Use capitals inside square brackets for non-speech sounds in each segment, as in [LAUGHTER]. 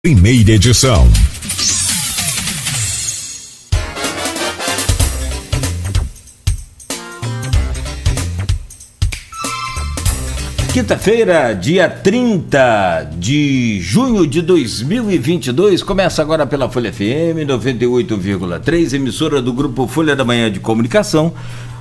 primeira edição. Quinta-feira, dia 30 de junho de 2022, começa agora pela Folha FM 98,3, emissora do grupo Folha da Manhã de Comunicação,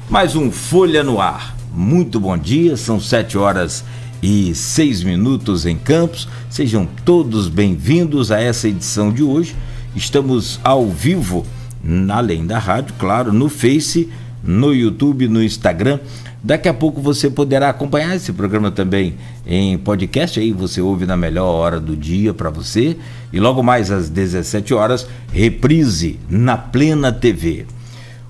mais um Folha no Ar. Muito bom dia, são 7 horas e e seis minutos em Campos. Sejam todos bem-vindos a essa edição de hoje. Estamos ao vivo, além da rádio, claro, no Face, no YouTube, no Instagram. Daqui a pouco você poderá acompanhar esse programa também em podcast. Aí você ouve na melhor hora do dia para você. E logo mais às 17 horas, reprise na Plena TV.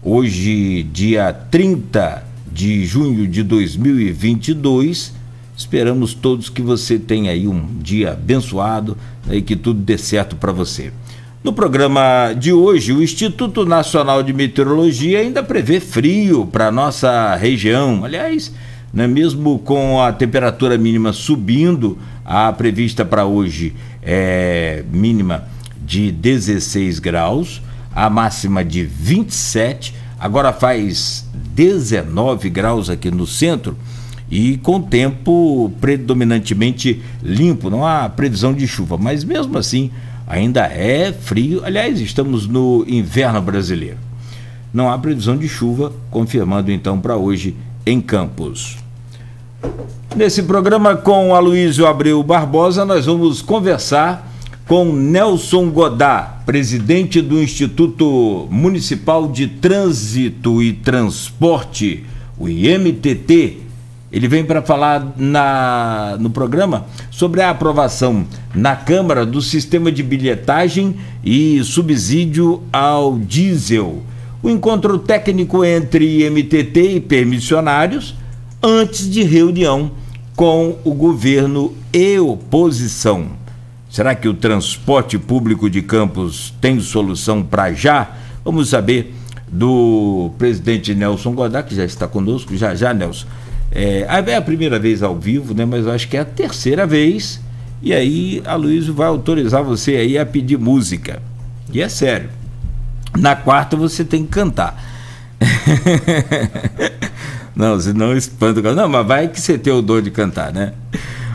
Hoje, dia 30 de junho de 2022, Esperamos todos que você tenha aí um dia abençoado né, e que tudo dê certo para você. No programa de hoje, o Instituto Nacional de Meteorologia ainda prevê frio para nossa região. Aliás, né, mesmo com a temperatura mínima subindo, a prevista para hoje é mínima de 16 graus, a máxima de 27. Agora faz 19 graus aqui no centro e com tempo predominantemente limpo, não há previsão de chuva, mas mesmo assim ainda é frio. Aliás, estamos no inverno brasileiro. Não há previsão de chuva, confirmando então para hoje em Campos. Nesse programa com Aloysio Abreu Barbosa, nós vamos conversar com Nelson Godá, presidente do Instituto Municipal de Trânsito e Transporte, o IMTT, ele vem para falar na, no programa sobre a aprovação na Câmara do sistema de bilhetagem e subsídio ao diesel. O encontro técnico entre MTT e permissionários antes de reunião com o governo e oposição. Será que o transporte público de Campos tem solução para já? Vamos saber do presidente Nelson Godoy, que já está conosco, já já, Nelson é, é a primeira vez ao vivo, né? Mas eu acho que é a terceira vez. E aí a Luísa vai autorizar você aí a pedir música. E é sério. Na quarta você tem que cantar. [LAUGHS] não, senão espanta. Não, mas vai que você tem o dom de cantar, né?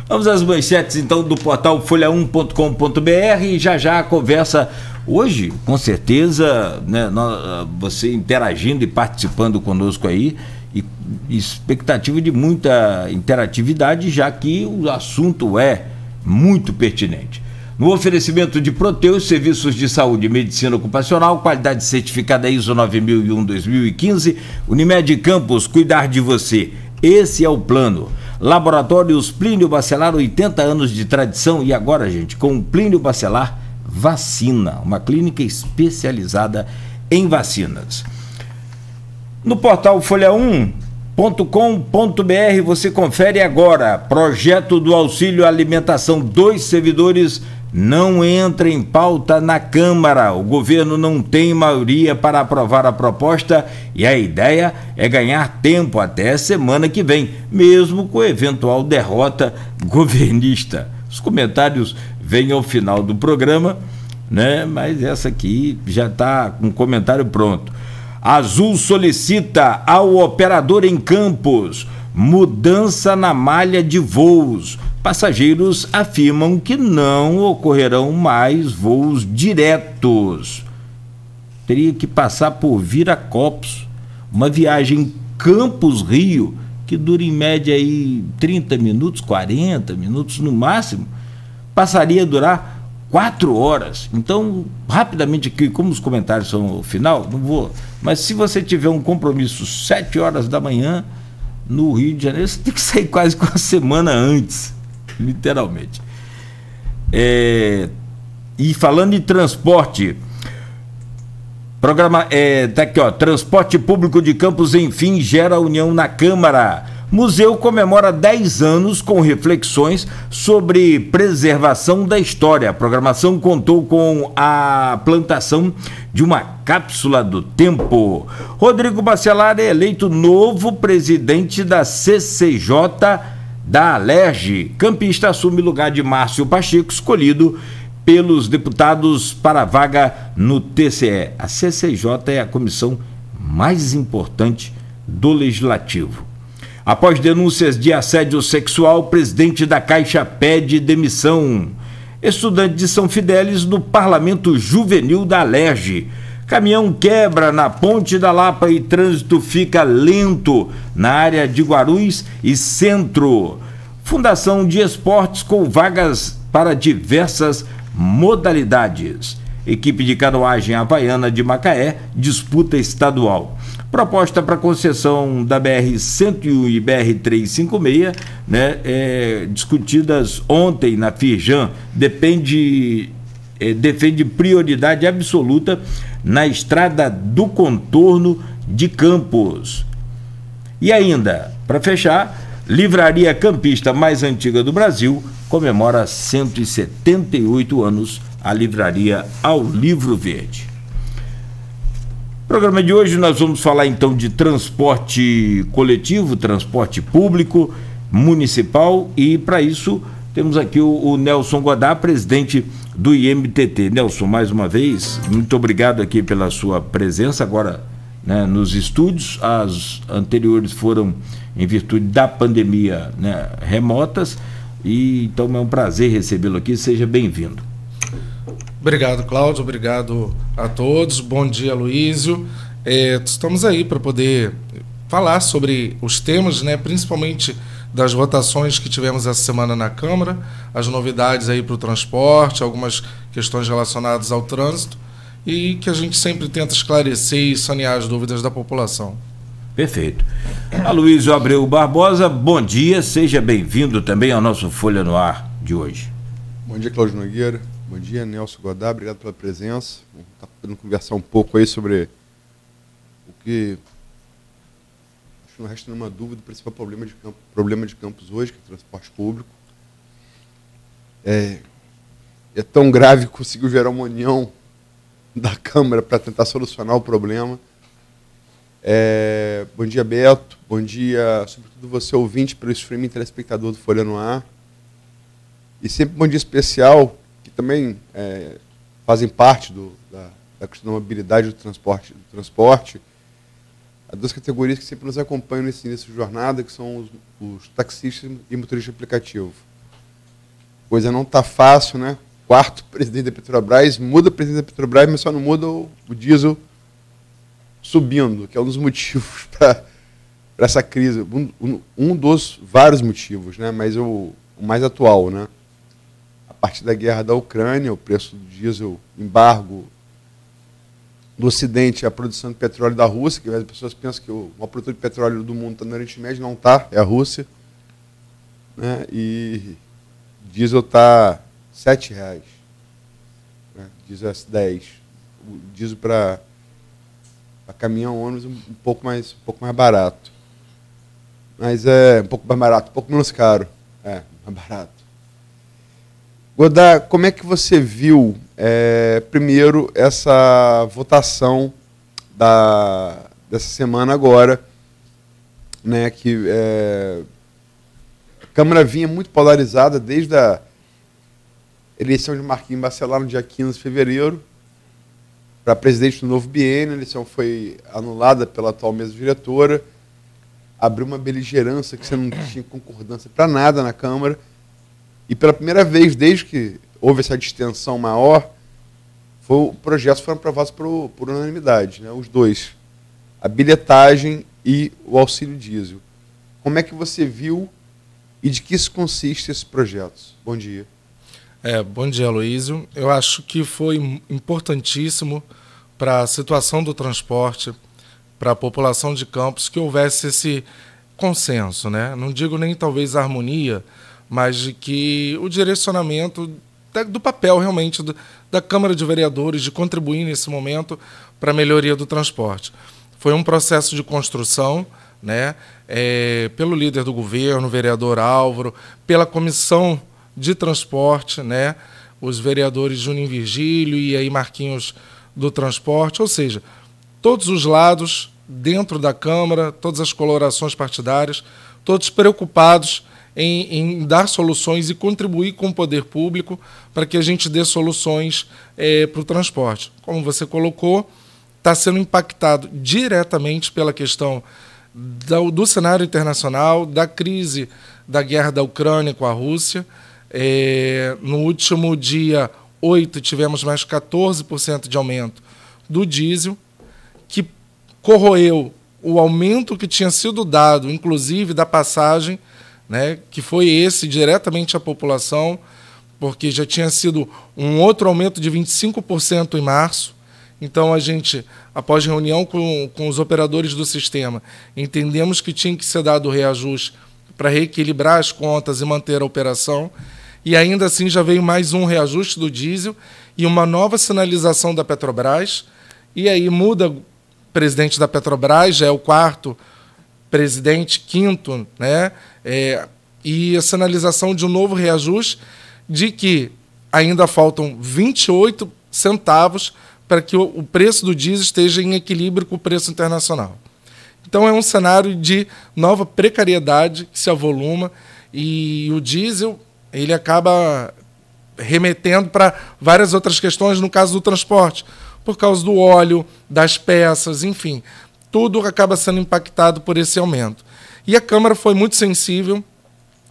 Vamos às manchetes então do portal folha1.com.br e já já a conversa hoje, com certeza, né, você interagindo e participando conosco aí e expectativa de muita interatividade, já que o assunto é muito pertinente. No oferecimento de Proteus, serviços de saúde e medicina ocupacional, qualidade certificada ISO 9001-2015, Unimed Campos, cuidar de você. Esse é o plano. Laboratórios Plínio Bacelar, 80 anos de tradição e agora, gente, com Plínio Bacelar Vacina, uma clínica especializada em vacinas. No portal folha1.com.br você confere agora. Projeto do auxílio alimentação. Dois servidores não entra em pauta na Câmara. O governo não tem maioria para aprovar a proposta e a ideia é ganhar tempo até semana que vem, mesmo com eventual derrota governista. Os comentários vêm ao final do programa, né? Mas essa aqui já está com um comentário pronto. Azul solicita ao operador em Campos mudança na malha de voos. Passageiros afirmam que não ocorrerão mais voos diretos. Teria que passar por Viracopos, uma viagem Campos-Rio que dura em média aí 30 minutos, 40 minutos no máximo, passaria a durar quatro horas. Então, rapidamente aqui, como os comentários são o final, não vou. Mas se você tiver um compromisso sete horas da manhã no Rio de Janeiro, você tem que sair quase uma semana antes, literalmente. É, e falando em transporte, programa é, tá aqui ó, transporte público de Campos enfim gera união na Câmara museu comemora 10 anos com reflexões sobre preservação da história. A programação contou com a plantação de uma cápsula do tempo. Rodrigo Bacelar é eleito novo presidente da CCJ da Alerge. Campista assume lugar de Márcio Pacheco, escolhido pelos deputados para a vaga no TCE. A CCJ é a comissão mais importante do legislativo. Após denúncias de assédio sexual, presidente da Caixa pede demissão. Estudante de São Fidélis no Parlamento Juvenil da Alerge. Caminhão quebra na Ponte da Lapa e trânsito fica lento na área de Guarulhos e Centro. Fundação de Esportes com vagas para diversas modalidades. Equipe de canoagem havaiana de Macaé disputa estadual proposta para concessão da BR-101 e BR-356, né, é, discutidas ontem na Firjan, depende, é, defende prioridade absoluta na estrada do contorno de Campos. E ainda, para fechar, livraria campista mais antiga do Brasil comemora 178 anos a livraria ao Livro Verde. Programa de hoje nós vamos falar então de transporte coletivo, transporte público, municipal e para isso temos aqui o, o, Nelson Godá, presidente do IMTT. Nelson, mais uma vez, muito obrigado aqui pela sua presença agora né, nos estúdios. As anteriores foram em virtude da pandemia né, remotas e então é um prazer recebê-lo aqui. Seja bem-vindo. Obrigado, Cláudio. Obrigado a todos. Bom dia, Luísio. É, estamos aí para poder falar sobre os temas, né, principalmente das votações que tivemos essa semana na Câmara, as novidades aí para o transporte, algumas questões relacionadas ao trânsito e que a gente sempre tenta esclarecer e sanear as dúvidas da população. Perfeito. Aloysio Abreu Barbosa, bom dia, seja bem-vindo também ao nosso Folha no Ar de hoje. Bom dia, Cláudio Nogueira. Bom dia, Nelson Godard, obrigado pela presença. Vamos estar tá podendo conversar um pouco aí sobre o que acho que não resta nenhuma dúvida, o principal problema de, campo, problema de campos hoje, que é o transporte público. É, é tão grave que conseguiu gerar uma união da Câmara para tentar solucionar o problema. É, bom dia, Beto. Bom dia, sobretudo você, ouvinte, pelo streaming telespectador do Folha no Ar. E sempre um bom dia especial que também é, fazem parte do, da, da questão da mobilidade do transporte, do transporte. Há duas categorias que sempre nos acompanham nesse início de jornada, que são os, os taxistas e motoristas aplicativo. Coisa não está fácil, né? Quarto presidente da Petrobras, muda o presidente da Petrobras, mas só não muda o, o diesel subindo, que é um dos [LAUGHS] motivos para essa crise. Um, um, dos vários motivos, né? mas o, o mais atual, né? partir da guerra da Ucrânia, o preço do diesel, embargo do Ocidente, a produção de petróleo da Rússia, que as pessoas pensam que o maior produtor de petróleo do mundo está no Oriente Médio, não está, é a Rússia. Né? E diesel está R$ 7,00. Diesel é 10. O diesel para caminhão ônibus um pouco mais um pouco mais barato mas é um pouco mais barato um pouco menos caro é mais barato Godá, como é que você viu, é, primeiro, essa votação da, dessa semana agora, né, que é, a Câmara vinha muito polarizada desde a eleição de Marquinhos Bacelar no dia 15 de fevereiro para presidente do novo biênio, a eleição foi anulada pela atual mesa diretora, abriu uma beligerância que você não tinha concordância para nada na Câmara, e pela primeira vez, desde que houve essa distensão maior, foi, o projeto foi aprovado por, por unanimidade, né, os dois. A bilhetagem e o auxílio diesel. Como é que você viu e de que se consiste esse projeto? Bom dia. É, bom dia, Luísio. Eu acho que foi importantíssimo para a situação do transporte, para a população de Campos, que houvesse esse consenso, né? Não digo nem talvez harmonia, mas de que o direcionamento do papel realmente do, da Câmara de Vereadores de contribuir nesse momento para a melhoria do transporte. Foi um processo de construção, né, é, pelo líder do governo, o vereador Álvaro, pela comissão de transporte, né, os vereadores Juninho Virgílio e aí Marquinhos do Transporte, ou seja, todos os lados dentro da Câmara, todas as colorações partidárias, todos preocupados em, em, dar soluções e contribuir com o poder público para que a gente dê soluções é, para o transporte. Como você colocou, está sendo impactado diretamente pela questão do, do, cenário internacional, da crise da guerra da Ucrânia com a Rússia. É, no último dia 8, tivemos mais 14% de aumento do diesel, que corroeu o aumento que tinha sido dado, inclusive da passagem né, que foi esse diretamente à população, porque já tinha sido um outro aumento de 25% em março. Então, a gente, após reunião com, com os operadores do sistema, entendemos que tinha que ser dado o reajuste para reequilibrar as contas e manter a operação. E ainda assim, já veio mais um reajuste do diesel e uma nova sinalização da Petrobras. E aí muda o presidente da Petrobras, já é o quarto presidente, quinto, né? É, e a sinalização de um novo reajuste de que ainda faltam 28 centavos para que o preço do diesel esteja em equilíbrio com o preço internacional. Então é um cenário de nova precariedade que se avoluma e o diesel ele acaba remetendo para várias outras questões no caso do transporte, por causa do óleo, das peças, enfim, tudo acaba sendo impactado por esse aumento. E a Câmara foi muito sensível,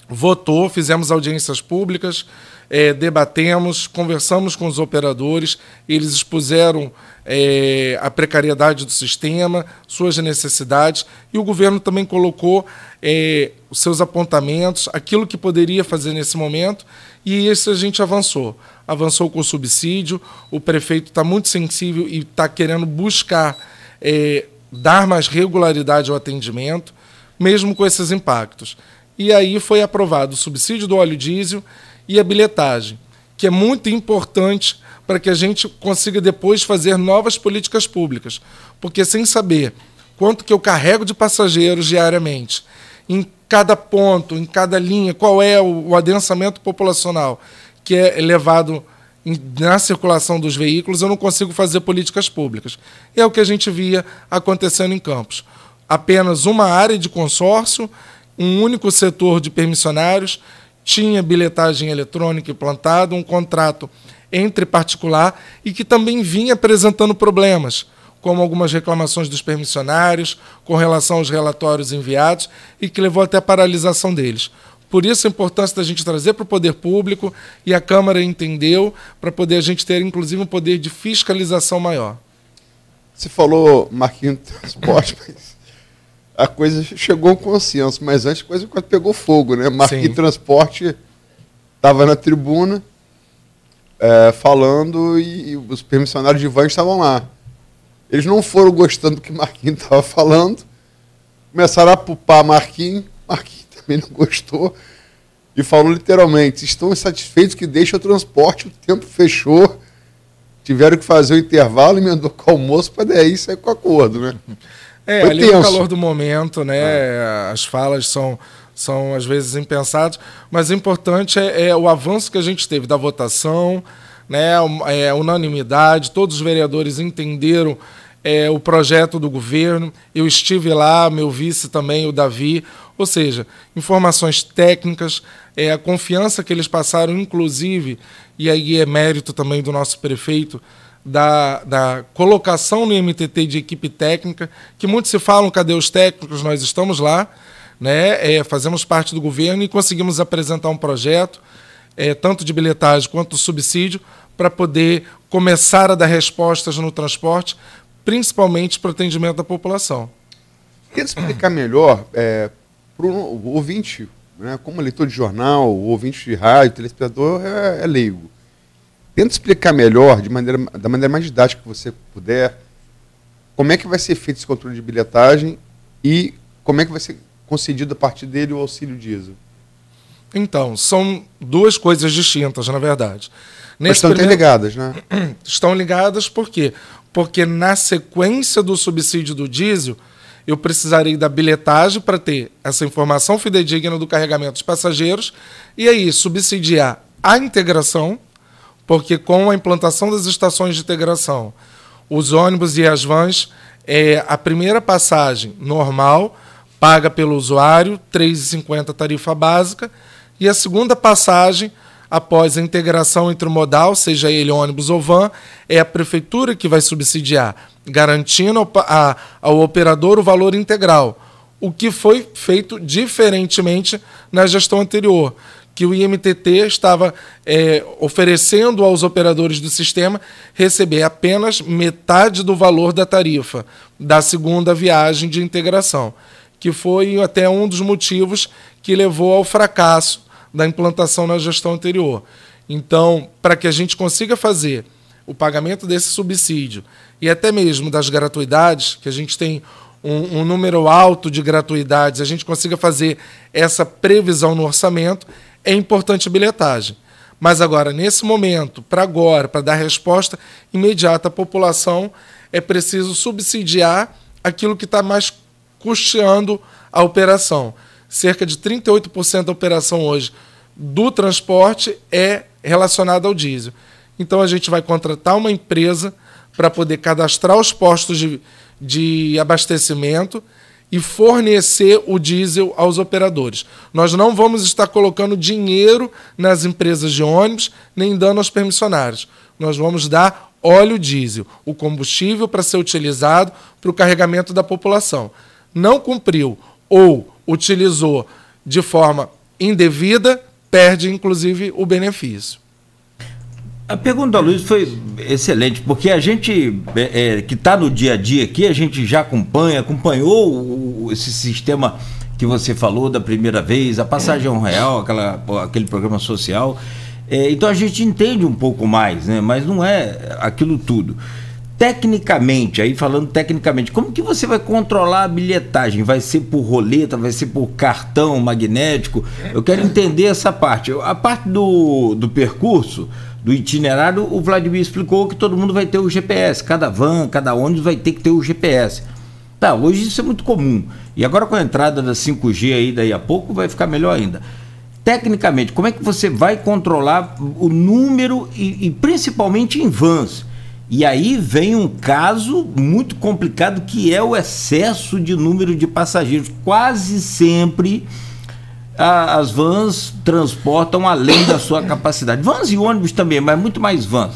votou, fizemos audiências públicas, é, debatemos, conversamos com os operadores, eles expuseram é, a precariedade do sistema, suas necessidades, e o governo também colocou é, os seus apontamentos, aquilo que poderia fazer nesse momento, e isso a gente avançou. Avançou com o subsídio, o prefeito está muito sensível e está querendo buscar é, dar mais regularidade ao atendimento mesmo com esses impactos. E aí foi aprovado o subsídio do óleo diesel e a bilhetagem, que é muito importante para que a gente consiga depois fazer novas políticas públicas, porque sem saber quanto que eu carrego de passageiros diariamente, em cada ponto, em cada linha, qual é o adensamento populacional que é levado na circulação dos veículos, eu não consigo fazer políticas públicas. é o que a gente via acontecendo em Campos apenas uma área de consórcio, um único setor de permissionários, tinha bilhetagem eletrônica implantada, um contrato entre particular e que também vinha apresentando problemas, como algumas reclamações dos permissionários com relação aos relatórios enviados e que levou até a paralisação deles. Por isso a importância da gente trazer para o poder público e a Câmara entendeu para poder a gente ter inclusive um poder de fiscalização maior. Você falou Marquinhos Transportes, [LAUGHS] a coisa chegou ao consenso, mas antes a coisa quase pegou fogo, né? Marquinhos Transporte estava na tribuna é, falando e, e, os permissionários de van estavam lá. Eles não foram gostando do que Marquinhos estava [LAUGHS] falando, começaram a pupar Marquinhos, Marquinhos [LAUGHS] também não gostou e falou literalmente: estão insatisfeitos que deixa o transporte, o tempo fechou, tiveram que fazer o intervalo, emendou com o almoço para daí sair com acordo, né? [LAUGHS] É, Foi ali tenso. no calor do momento, né? É. As falas são, são às vezes impensadas, mas o importante é, é o avanço que a gente teve da votação, né? É, unanimidade, todos os vereadores entenderam é, o projeto do governo. Eu estive lá, meu vice também, o Davi. Ou seja, informações técnicas, é, a confiança que eles passaram, inclusive, e aí é mérito também do nosso prefeito da, da, colocação no MTT de equipe técnica, que muitos se falam, cadê os técnicos? Nós estamos lá, né? É, fazemos parte do governo e conseguimos apresentar um projeto, é, tanto de bilhetagem quanto subsídio, para poder começar a dar respostas no transporte, principalmente para o atendimento da população. Queria explicar melhor é, para o ouvinte, né, como leitor de jornal, ouvinte de rádio, telespectador, é, é leigo Tenta explicar melhor, de maneira, da maneira mais didática que você puder, como é que vai ser feito esse controle de bilhetagem e como é que vai ser concedido a partir dele o auxílio diesel. Então, são duas coisas distintas, na verdade. Nesse estão primeiro... ligadas, né? [CLEARS THROAT] Estão ligadas por quê? Porque na sequência do subsídio do diesel, eu precisarei da bilhetagem para ter essa informação fidedigna do carregamento dos passageiros e aí subsidiar a integração porque com a implantação das estações de integração, os ônibus e as vans, é, a primeira passagem normal, paga pelo usuário, R$ 3,50 tarifa básica, e a segunda passagem, após a integração entre modal, seja ele ônibus ou van, é a prefeitura que vai subsidiar, garantindo ao operador o valor integral, o que foi feito diferentemente na gestão anterior que o IMTT estava é, oferecendo aos operadores do sistema receber apenas metade do valor da tarifa da segunda viagem de integração, que foi até um dos motivos que levou ao fracasso da implantação na gestão anterior. Então, para que a gente consiga fazer o pagamento desse subsídio e até mesmo das gratuidades, que a gente tem um, um, número alto de gratuidades, a gente consiga fazer essa previsão no orçamento, é importante a bilhetagem. Mas agora, nesse momento, para agora, para dar resposta imediata à população, é preciso subsidiar aquilo que está mais custeando a operação. Cerca de 38% da operação hoje do transporte é relacionada ao diesel. Então, a gente vai contratar uma empresa para poder cadastrar os postos de, de abastecimento e fornecer o diesel aos operadores. Nós não vamos estar colocando dinheiro nas empresas de ônibus, nem dando aos permissionários. Nós vamos dar óleo diesel, o combustível para ser utilizado para o carregamento da população. Não cumpriu ou utilizou de forma indevida, perde inclusive o benefício. A pergunta da Luiz foi excelente, porque a gente é, é, que está no dia a dia aqui, a gente já acompanha, acompanhou o, esse sistema que você falou da primeira vez, a passagem a um real, aquela, aquele programa social. É, então a gente entende um pouco mais, né? mas não é aquilo tudo tecnicamente, aí falando tecnicamente, como que você vai controlar a bilhetagem? Vai ser por roleta, vai ser por cartão magnético? Eu quero entender essa parte. A parte do, do percurso, do itinerário, o Vladimir explicou que todo mundo vai ter o GPS, cada van, cada ônibus vai ter que ter o GPS. Tá, hoje isso é muito comum. E agora com a entrada da 5G aí daí a pouco vai ficar melhor ainda. Tecnicamente, como é que você vai controlar o número e, e principalmente em vans? E aí vem um caso muito complicado que é o excesso de número de passageiros. Quase sempre a, as vans transportam além da sua capacidade. Vans e ônibus também, mas muito mais vans.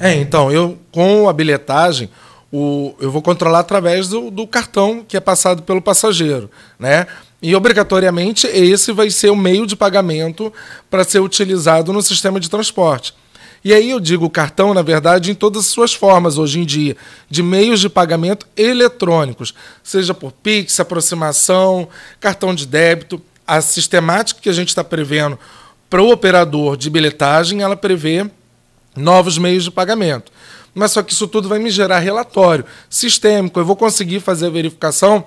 É, então, eu com a bilhetagem, o, eu vou controlar através do, do cartão que é passado pelo passageiro, né? E obrigatoriamente esse vai ser o meio de pagamento para ser utilizado no sistema de transporte. E aí eu digo cartão, na verdade, em todas as suas formas hoje em dia, de meios de pagamento eletrônicos, seja por Pix, aproximação, cartão de débito. A sistemática que a gente está prevendo para o operador de bilhetagem, ela prevê novos meios de pagamento. Mas só que isso tudo vai me gerar relatório sistêmico. Eu vou conseguir fazer a verificação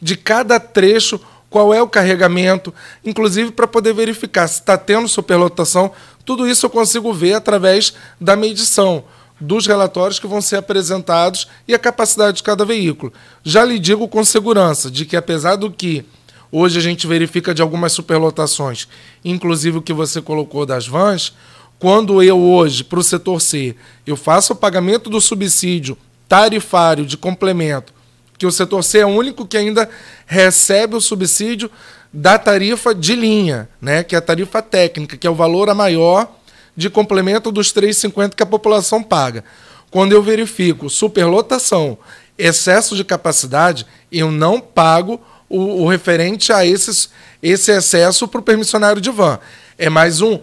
de cada trecho, qual é o carregamento, inclusive para poder verificar se está tendo superlotação, tudo isso eu consigo ver através da medição dos relatórios que vão ser apresentados e a capacidade de cada veículo. Já lhe digo com segurança de que, apesar do que hoje a gente verifica de algumas superlotações, inclusive o que você colocou das vans, quando eu hoje, para o setor C, eu faço o pagamento do subsídio tarifário de complemento, que o setor C é o único que ainda recebe o subsídio da tarifa de linha, né, que é a tarifa técnica, que é o valor a maior de complemento dos 3,50 que a população paga. Quando eu verifico superlotação, excesso de capacidade, eu não pago o, o referente a esses, esse excesso para o permissionário de van. É mais um,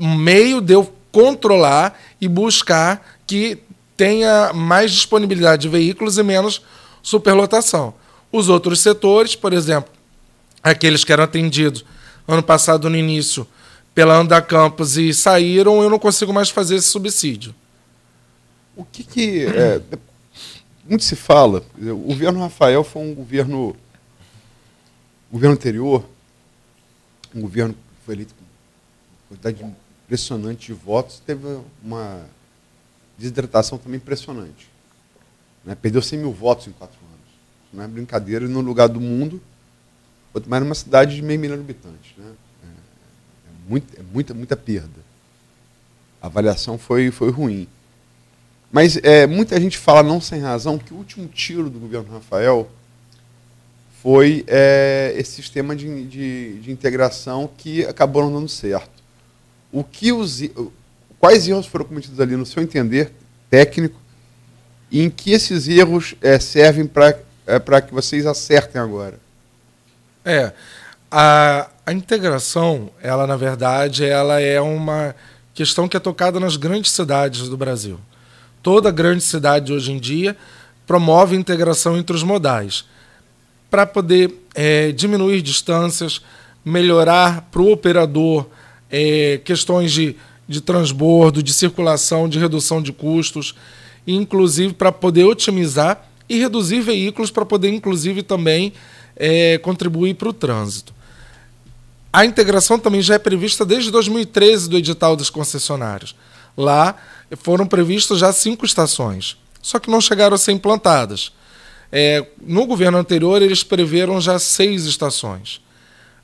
um meio de eu controlar e buscar que tenha mais disponibilidade de veículos e menos superlotação. Os outros setores, por exemplo, aqueles que eram atendidos ano passado no início pela Anda Campos e saíram, eu não consigo mais fazer esse subsídio. O que que... É, muito se fala, o governo Rafael foi um governo... O governo anterior, um governo que foi eleito com quantidade impressionante de votos, teve uma desidratação também impressionante. Né? Perdeu 100 mil votos em quatro anos. não é brincadeira, e no lugar do mundo quanto mais numa cidade de meio milhão de habitantes. Né? É, é, muito, é muita, muita perda. A avaliação foi, foi ruim. Mas é, muita gente fala, não sem razão, que o último tiro do governo Rafael foi é, esse sistema de, de, de, integração que acabou não dando certo. O que os, quais erros foram cometidos ali, no seu entender, técnico, e em que esses erros é, servem para é, que vocês acertem agora? É. A, a integração, ela, na verdade, ela é uma questão que é tocada nas grandes cidades do Brasil. Toda grande cidade hoje em dia promove integração entre os modais para poder é, diminuir distâncias, melhorar para o operador é, questões de, de transbordo, de circulação, de redução de custos, inclusive para poder otimizar e reduzir veículos para poder, inclusive, também é, contribuir para o trânsito. A integração também já é prevista desde 2013 do edital dos concessionários. Lá foram previstas já cinco estações, só que não chegaram a ser implantadas. É, no governo anterior, eles preveram já seis estações.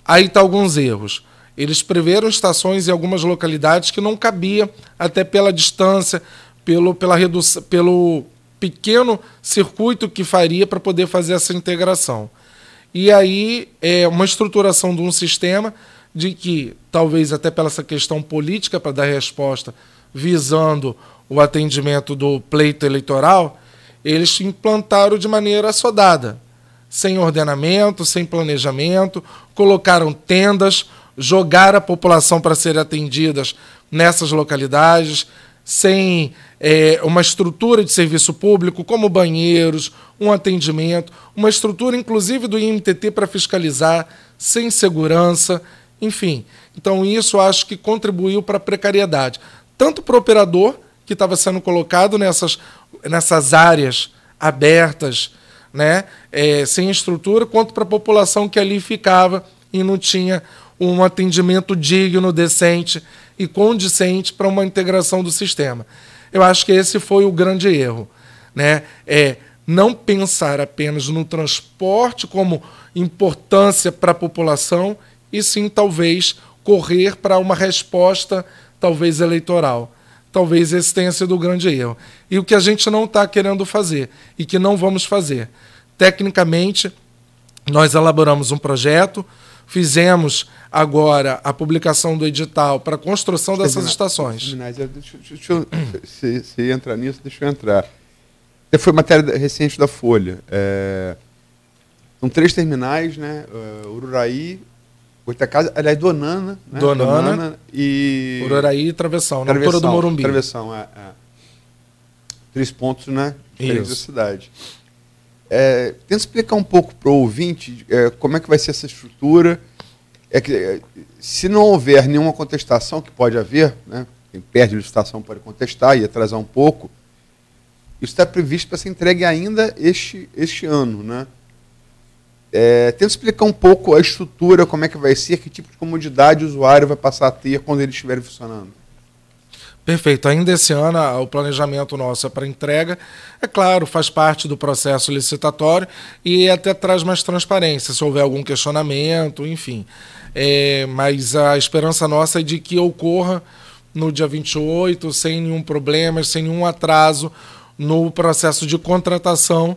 Aí está alguns erros. Eles preveram estações em algumas localidades que não cabia, até pela distância, pelo, pela redução, pelo pequeno circuito que faria para poder fazer essa integração. E aí é uma estruturação de um sistema de que, talvez até pela essa questão política para dar resposta, visando o atendimento do pleito eleitoral, eles implantaram de maneira assodada, sem ordenamento, sem planejamento, colocaram tendas, jogaram a população para serem atendidas nessas localidades, sem é, uma estrutura de serviço público, como banheiros, um atendimento, uma estrutura inclusive do IMTT para fiscalizar, sem segurança, enfim. Então, isso acho que contribuiu para a precariedade, tanto para o operador, que estava sendo colocado nessas, nessas áreas abertas, né, é, sem estrutura, quanto para a população que ali ficava e não tinha um atendimento digno, decente e condizente para uma integração do sistema. Eu acho que esse foi o grande erro. Né? É não pensar apenas no transporte como importância para a população, e sim, talvez, correr para uma resposta, talvez eleitoral. Talvez esse tenha sido o grande erro. E o que a gente não está querendo fazer e que não vamos fazer. Tecnicamente, nós elaboramos um projeto, fizemos agora a publicação do edital para a construção deixa dessas estações. Deixa, deixa eu, se, se entrar nisso, deixa eu entrar. Foi matéria recente da Folha. É, são três terminais, né? É, Ururaí, Goitacazes, aliás, Donana. Né? Donana, Donana e... Ururaí e Travessão, na altura do Morumbi. Travessão, é, é. Três pontos, né? Três da cidade. É, tenta explicar um pouco para o ouvinte é, como é que vai ser essa estrutura, é que é, se não houver nenhuma contestação, que pode haver, né, quem perde a licitação pode contestar e atrasar um pouco, isso está previsto para ser entregue ainda este, este ano. Né? É, tenta explicar um pouco a estrutura, como é que vai ser, que tipo de comodidade o usuário vai passar a ter quando ele estiver funcionando. Perfeito. Ainda esse ano, o planejamento nosso é para entrega. É claro, faz parte do processo licitatório e até traz mais transparência, se houver algum questionamento, enfim. É, mas a esperança nossa é de que ocorra no dia 28, sem nenhum problema, sem nenhum atraso no processo de contratação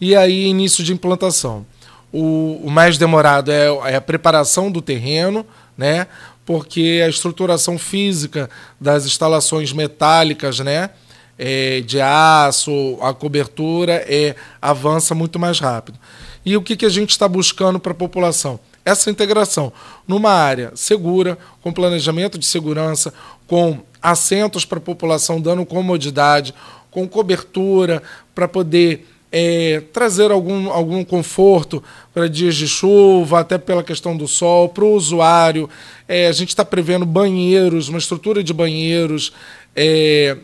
e aí início de implantação. O, o mais demorado é, é a preparação do terreno, né? porque a estruturação física das instalações metálicas, né, é, de aço, a cobertura, é, avança muito mais rápido. E o que, que a gente está buscando para a população? essa integração numa área segura, com planejamento de segurança, com assentos para a população dando comodidade, com cobertura para poder é, trazer algum, algum conforto para dias de chuva, até pela questão do sol, para o usuário. É, a gente está prevendo banheiros, uma estrutura de banheiros, é,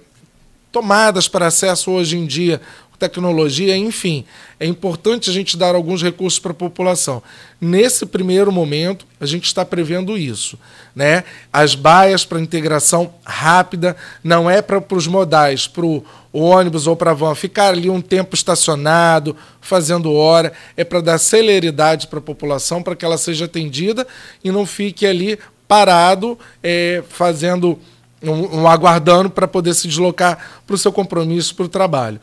tomadas para acesso hoje em dia tecnologia, enfim. É importante a gente dar alguns recursos para a população. Nesse primeiro momento, a gente está prevendo isso. Né? As baias para integração rápida, não é para os modais, para o ônibus ou para a van ficar ali um tempo estacionado, fazendo hora, é para dar celeridade para a população, para que ela seja atendida e não fique ali parado, é, fazendo um, um aguardando para poder se deslocar para o seu compromisso, para o trabalho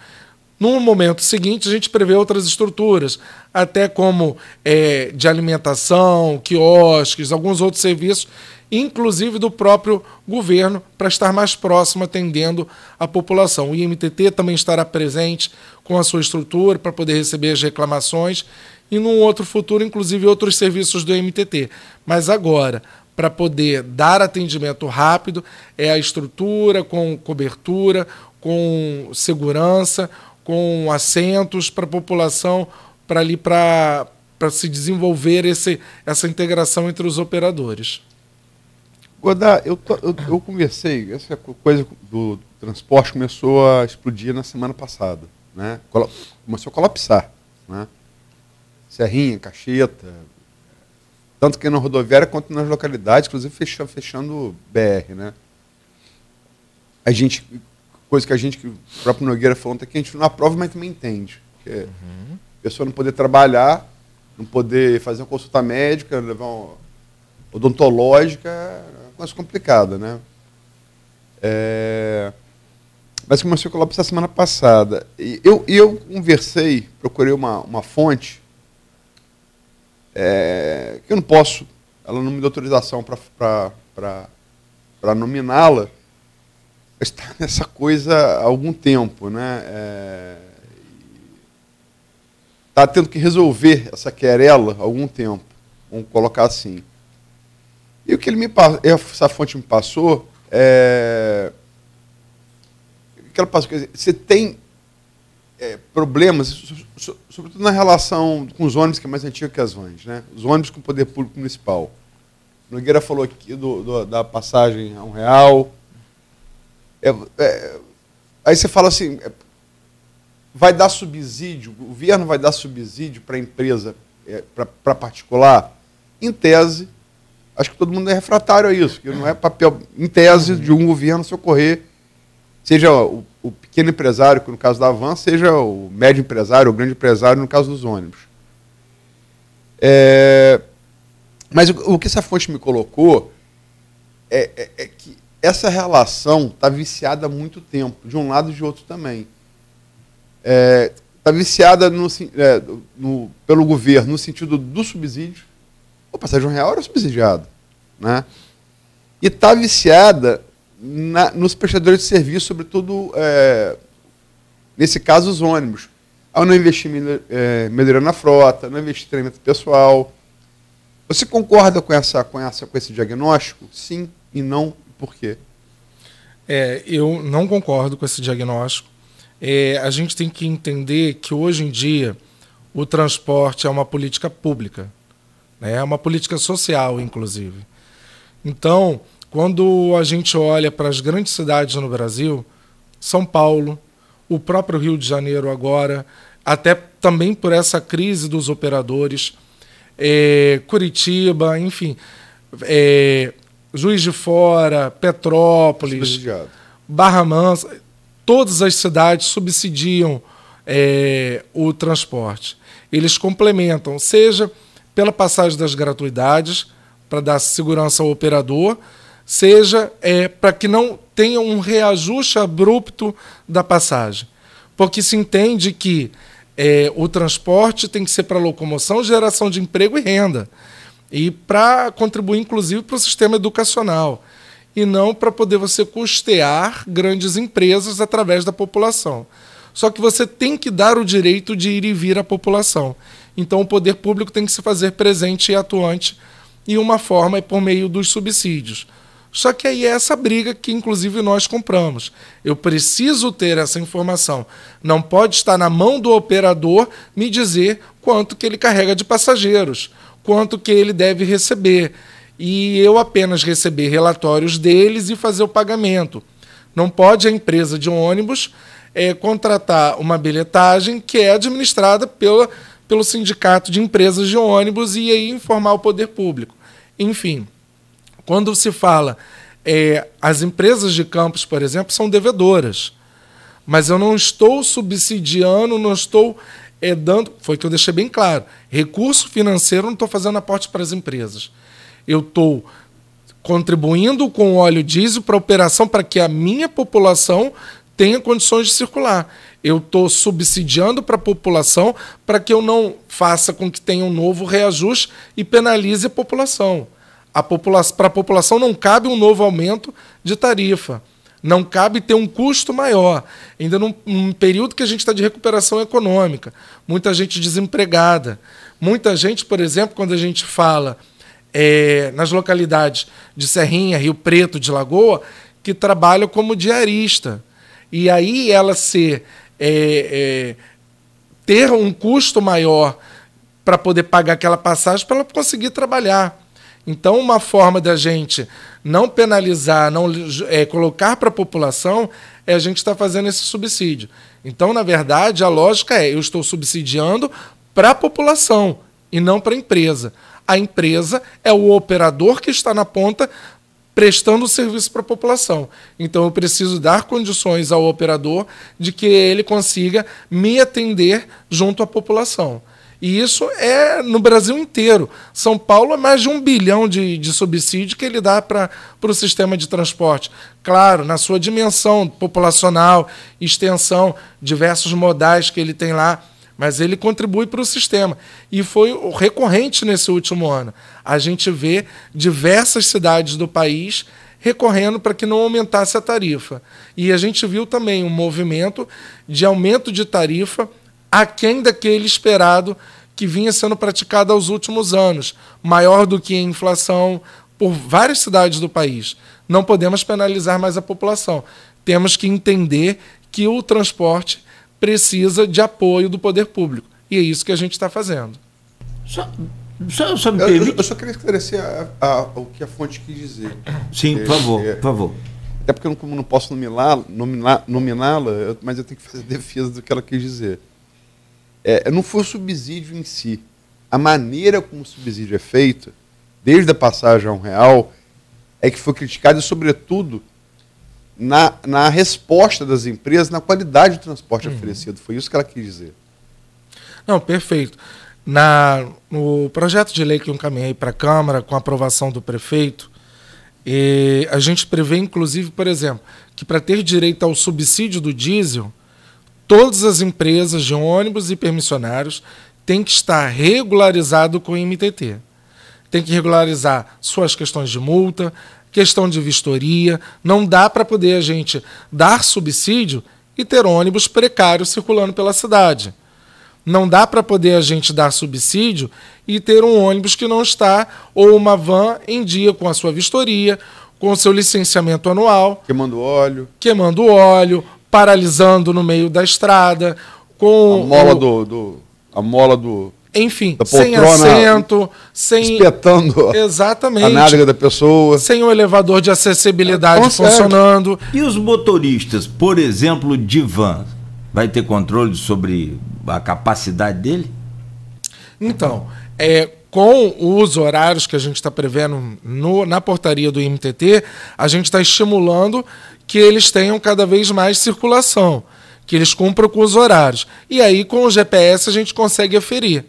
num momento seguinte, a gente prevê outras estruturas, até como é, de alimentação, quiosques, alguns outros serviços, inclusive do próprio governo, para estar mais próximo atendendo a população. O IMTT também estará presente com a sua estrutura para poder receber as reclamações e, num outro futuro, inclusive outros serviços do IMTT. Mas agora, para poder dar atendimento rápido, é a estrutura com cobertura, com segurança, com assentos para a população para ali para se desenvolver esse, essa integração entre os operadores. Godá, eu, eu, eu, conversei, essa coisa do transporte começou a explodir na semana passada, né? começou a colapsar. Né? Serrinha, Cacheta, tanto que na rodoviária quanto nas localidades, inclusive fechando, fechando BR. Né? A gente coisa que a gente, que o próprio Nogueira falou ontem, que a gente não aprova, mas também entende. Que é uhum. a pessoa não poder trabalhar, não poder fazer uma consulta médica, levar uma odontológica, é uma coisa complicada, né? É... Mas começou a colapsar semana passada. eu, eu conversei, procurei uma, uma fonte é, que eu não posso, ela não me deu autorização para nominá-la, está [LAUGHS] nessa coisa há algum tempo, né? É, está tendo que resolver essa querela há algum tempo, vamos colocar assim. E o que ele me essa fonte me passou é que ela passou, quer dizer, você tem é, problemas, sobretudo na relação com os ônibus, que é mais antiga que as vans, né? Os ônibus com o poder público municipal. Nogueira falou aqui do, do, da passagem a um real, é, é, aí você fala assim: é, vai dar subsídio, o governo vai dar subsídio para a empresa, é, para particular? Em tese, acho que todo mundo é refratário a isso, que não é papel, em tese, de um governo socorrer, seja o, o pequeno empresário, que no caso da avan seja o médio empresário, o grande empresário, no caso dos ônibus. É, mas o, o, que essa fonte me colocou é, é, é que essa relação está viciada há muito tempo, de um lado e de outro também. Está é, tá viciada no, é, no, pelo governo no sentido do subsídio. O passagem real era subsidiado. Né? E está viciada na, nos prestadores de serviço, sobretudo, é, nesse caso, os ônibus. Ao não investir melhorando é, a frota, não investir em treinamento pessoal. Você concorda com, essa, com, essa, com esse diagnóstico? Sim e não por quê. É, eu não concordo com esse diagnóstico. É, a gente tem que entender que hoje em dia o transporte é uma política pública, né? é uma política social, inclusive. Então, quando a gente olha para as grandes cidades no Brasil, São Paulo, o próprio Rio de Janeiro agora, até também por essa crise dos operadores, é, Curitiba, enfim, é, Juiz de Fora, Petrópolis, Barra Mansa, todas as cidades subsidiam é, o transporte. Eles complementam, seja pela passagem das gratuidades, para dar segurança ao operador, seja é, para que não tenha um reajuste abrupto da passagem. Porque se entende que é, o transporte tem que ser para locomoção, geração de emprego e renda. E para contribuir, inclusive, para o sistema educacional. E não para poder você custear grandes empresas através da população. Só que você tem que dar o direito de ir e vir à população. Então o poder público tem que se fazer presente e atuante. E uma forma é por meio dos subsídios. Só que aí é essa briga que, inclusive, nós compramos. Eu preciso ter essa informação. Não pode estar na mão do operador me dizer quanto que ele carrega de passageiros quanto que ele deve receber. E eu apenas receber relatórios deles e fazer o pagamento. Não pode a empresa de ônibus é, contratar uma bilhetagem que é administrada pela, pelo sindicato de empresas de ônibus e aí informar o poder público. Enfim, quando se fala é, as empresas de campos, por exemplo, são devedoras. Mas eu não estou subsidiando, não estou é dando, foi que eu deixei bem claro, recurso financeiro não estou fazendo aporte para as empresas. Eu estou contribuindo com óleo diesel para operação para que a minha população tenha condições de circular. Eu estou subsidiando para a população para que eu não faça com que tenha um novo reajuste e penalize a população. A para a população não cabe um novo aumento de tarifa. Não cabe ter um custo maior, ainda num, num período que a gente está de recuperação econômica. Muita gente desempregada. Muita gente, por exemplo, quando a gente fala é, nas localidades de Serrinha, Rio Preto, de Lagoa, que trabalha como diarista. E aí ela ser. É, é, ter um custo maior para poder pagar aquela passagem para ela conseguir trabalhar. Então, uma forma da gente não penalizar, não é, colocar para a população, é a gente está fazendo esse subsídio. Então, na verdade, a lógica é: eu estou subsidiando para a população e não para a empresa. A empresa é o operador que está na ponta prestando o serviço para a população. Então eu preciso dar condições ao operador de que ele consiga me atender junto à população. E isso é no Brasil inteiro. São Paulo é mais de um bilhão de, de subsídio que ele dá para o sistema de transporte. Claro, na sua dimensão populacional, extensão, diversos modais que ele tem lá, mas ele contribui para o sistema. E foi recorrente nesse último ano. A gente vê diversas cidades do país recorrendo para que não aumentasse a tarifa. E a gente viu também um movimento de aumento de tarifa aquém daquele esperado que vinha sendo praticado aos últimos anos, maior do que a inflação por várias cidades do país. Não podemos penalizar mais a população. Temos que entender que o transporte precisa de apoio do poder público. E é isso que a gente está fazendo. Só, só, só eu, eu, eu, só queria esclarecer a, a, o que a fonte quis dizer. Sim, é, por favor, é, por favor. Até porque eu não, não posso nominá-la, nominá-la, mas eu tenho que fazer defesa do que ela quis dizer é, não foi o subsídio em si. A maneira como o subsídio é feito, desde a passagem a um real, é que foi criticado, e, sobretudo, na, na resposta das empresas, na qualidade do transporte uhum. oferecido. Foi isso que ela quis dizer. Não, perfeito. Na, no projeto de lei que eu encaminhei para a Câmara, com a aprovação do prefeito, e eh, a gente prevê, inclusive, por exemplo, que para ter direito ao subsídio do diesel, todas as empresas de ônibus e permissionários têm que estar regularizado com o MTT. Tem que regularizar suas questões de multa, questão de vistoria. Não dá para poder a gente dar subsídio e ter ônibus precários circulando pela cidade. Não dá para poder a gente dar subsídio e ter um ônibus que não está, ou uma van em dia com a sua vistoria, com o seu licenciamento anual. Queimando óleo. Queimando óleo, paralisando no meio da estrada, com. A mola o... do, do. A mola do. Enfim, sem assento, sem. Espetando Exatamente. a nádega da pessoa. Sem o elevador de acessibilidade é, funcionando. E os motoristas, por exemplo, de van, vai ter controle sobre a capacidade dele? Então, é, com os horários que a gente está prevendo no, na portaria do IMTT, a gente está estimulando que eles tenham cada vez mais circulação, que eles cumpram com os horários. E aí, com o GPS, a gente consegue aferir.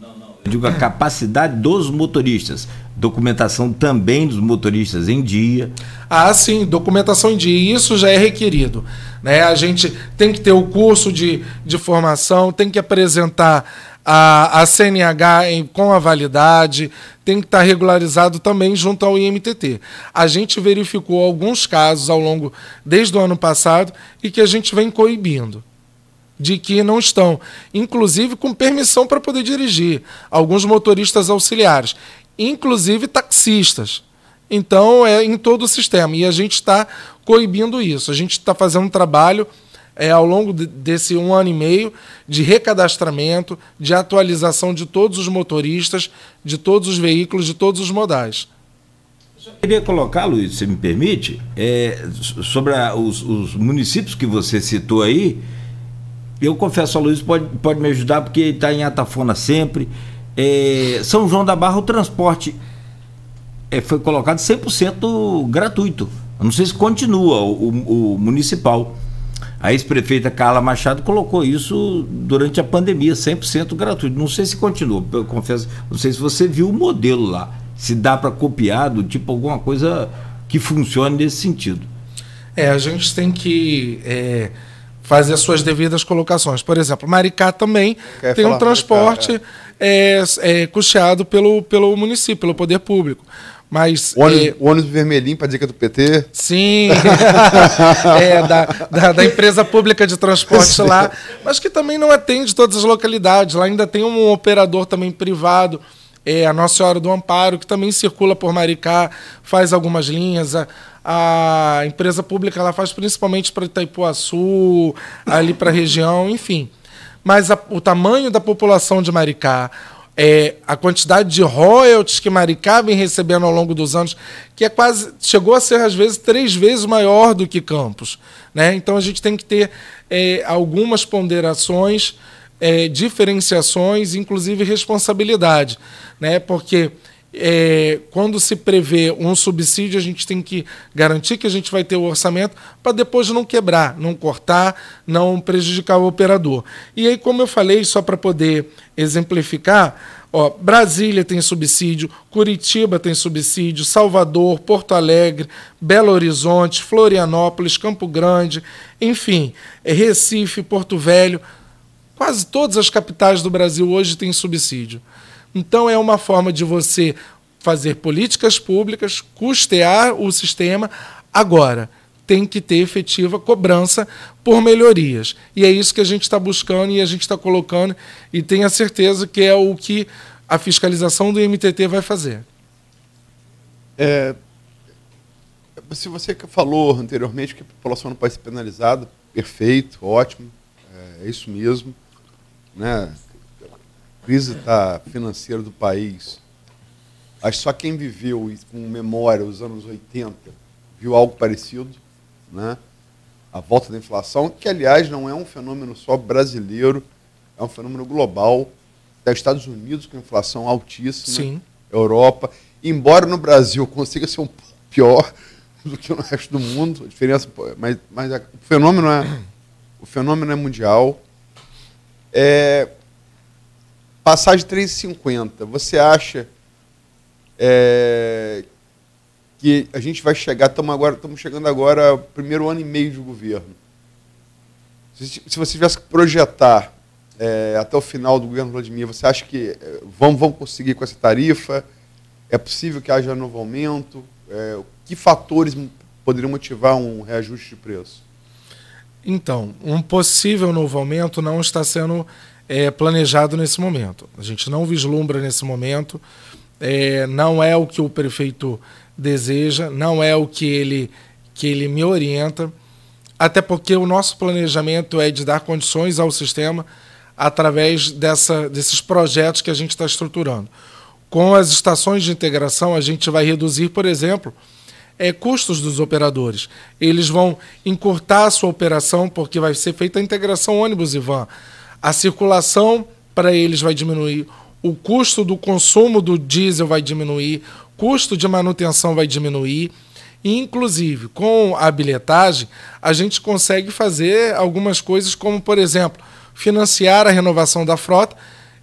Não, não, não. Eu digo a capacidade dos motoristas. Documentação também dos motoristas em dia. Ah, sim, documentação em dia. Isso já é requerido. Né? A gente tem que ter o curso de, de formação, tem que apresentar a, a CNH em, com a validade, tem que estar tá regularizado também junto ao IMTT. A gente verificou alguns casos ao longo, desde o ano passado, e que a gente vem coibindo de que não estão, inclusive com permissão para poder dirigir, alguns motoristas auxiliares, inclusive taxistas. Então, é em todo o sistema. E a gente está coibindo isso. A gente está fazendo um trabalho é, ao longo de, desse um ano e meio de recadastramento, de atualização de todos os motoristas, de todos os veículos, de todos os modais. Eu queria colocar, Luiz, se me permite, é, sobre a, os, os, municípios que você citou aí. Eu confesso, a Luiz pode, pode me ajudar, porque está em Atafona sempre. É, São João da Barra, o transporte é, foi colocado 100% gratuito. Eu não sei se continua o, o, o municipal. A ex-prefeita Carla Machado colocou isso durante a pandemia, 100% gratuito. Não sei se continua, eu confesso, não sei se você viu o modelo lá, se dá para copiar do tipo alguma coisa que funcione nesse sentido. É, a gente tem que é, fazer as suas devidas colocações. Por exemplo, Maricá também Quer tem um transporte Maricá, é. É, é, custeado pelo, pelo município, pelo poder público. Mas, o, ônibus, é, o ônibus vermelhinho para dica é do PT? Sim, [LAUGHS] é, da, da, da, empresa pública de transporte lá, mas que também não atende todas as localidades. Lá ainda tem um operador também privado, é, a Nossa Senhora do Amparo, que também circula por Maricá, faz algumas linhas. A, a empresa pública ela faz principalmente para Itaipuaçu, ali para a região, enfim. Mas a, o tamanho da população de Maricá, é, a quantidade de royalties que Maricá vem recebendo ao longo dos anos, que é quase chegou a ser às vezes três vezes maior do que Campos, né? Então a gente tem que ter é, algumas ponderações, é, diferenciações, inclusive responsabilidade, né? Porque é, quando se prevê um subsídio, a gente tem que garantir que a gente vai ter o orçamento para depois não quebrar, não cortar, não prejudicar o operador. E aí, como eu falei, só para poder exemplificar, ó, Brasília tem subsídio, Curitiba tem subsídio, Salvador, Porto Alegre, Belo Horizonte, Florianópolis, Campo Grande, enfim, é, Recife, Porto Velho. Quase todas as capitais do Brasil hoje têm subsídio. Então, é uma forma de você fazer políticas públicas, custear o sistema. Agora, tem que ter efetiva cobrança por melhorias. E é isso que a gente está buscando e a gente está colocando, e tenho a certeza que é o que a fiscalização do MTT vai fazer. É, se você falou anteriormente que a população não pode ser penalizada, perfeito, ótimo, é, é isso mesmo. Né? crise tá, financeira do país, acho só quem viveu com memória os anos 80 viu algo parecido, né? a volta da inflação, que, aliás, não é um fenômeno só brasileiro, é um fenômeno global. Até tá Estados Unidos com inflação altíssima, Sim. Europa. Embora no Brasil consiga ser um pouco pior [LAUGHS] do que no resto do mundo, a diferença, mas, mas é, o, fenômeno é, o fenômeno é mundial. É, Passagem 3,50. Você acha é, que a gente vai chegar, estamos agora, estamos chegando agora primeiro ano e meio de governo. Se, se você tivesse que projetar é, até o final do governo Vladimir, você acha que é, vamos, vamos conseguir com essa tarifa? É possível que haja novo aumento? É, que fatores poderiam motivar um reajuste de preço? Então, um possível novo aumento não está sendo é, planejado nesse momento. A gente não vislumbra nesse momento, é, não é o que o prefeito deseja, não é o que ele, que ele me orienta, até porque o nosso planejamento é de dar condições ao sistema através dessa, desses projetos que a gente está estruturando. Com as estações de integração, a gente vai reduzir, por exemplo, é, custos dos operadores. Eles vão encurtar a sua operação, porque vai ser feita a integração ônibus e van a circulação para eles vai diminuir, o custo do consumo do diesel vai diminuir, custo de manutenção vai diminuir. Inclusive, com a bilhetagem, a gente consegue fazer algumas coisas, como, por exemplo, financiar a renovação da frota,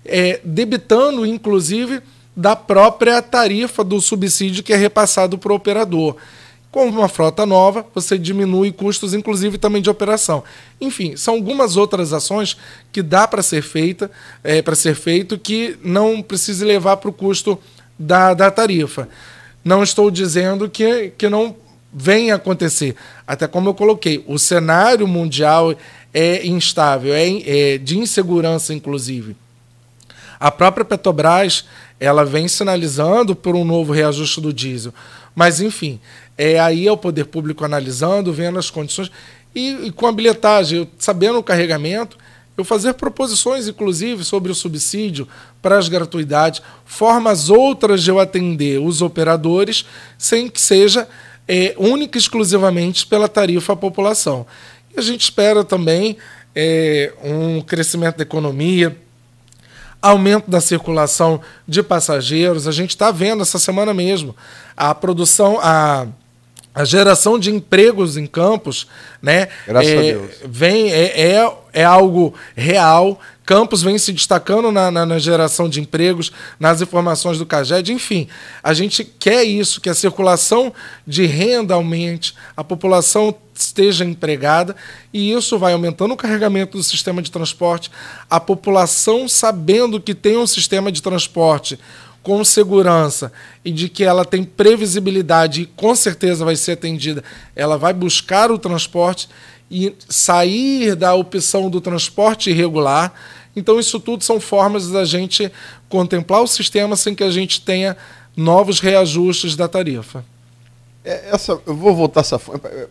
é, debitando, inclusive, da própria tarifa do subsídio que é repassado para o operador. Com uma frota nova, você diminui custos, inclusive também de operação. Enfim, são algumas outras ações que dá para ser feita, é, para ser feito, que não precise levar para o custo da, da tarifa. Não estou dizendo que, que não vem acontecer. Até como eu coloquei, o cenário mundial é instável, é, é de insegurança, inclusive. A própria Petrobras ela vem sinalizando por um novo reajuste do diesel. Mas, enfim, é aí é o poder público analisando, vendo as condições e, e com a bilhetagem, eu, sabendo o carregamento, eu fazer proposições, inclusive, sobre o subsídio para as gratuidades, formas outras de eu atender os operadores sem que seja é, única e exclusivamente pela tarifa à população. E a gente espera também é, um crescimento da economia, aumento da circulação de passageiros. A gente está vendo essa semana mesmo a produção, a, a geração de empregos em campos, né? Graças é, a Deus. Vem, é, é, é algo real Campos vem se destacando na, na, na, geração de empregos, nas informações do CAGED, enfim. A gente quer isso, que a circulação de renda aumente, a população esteja empregada, e isso vai aumentando o carregamento do sistema de transporte, a população sabendo que tem um sistema de transporte com segurança e de que ela tem previsibilidade e com certeza vai ser atendida, ela vai buscar o transporte e sair da opção do transporte irregular. Então, isso tudo são formas da gente contemplar o sistema sem que a gente tenha novos reajustes da tarifa. É, essa, eu vou voltar essa forma. Foi é,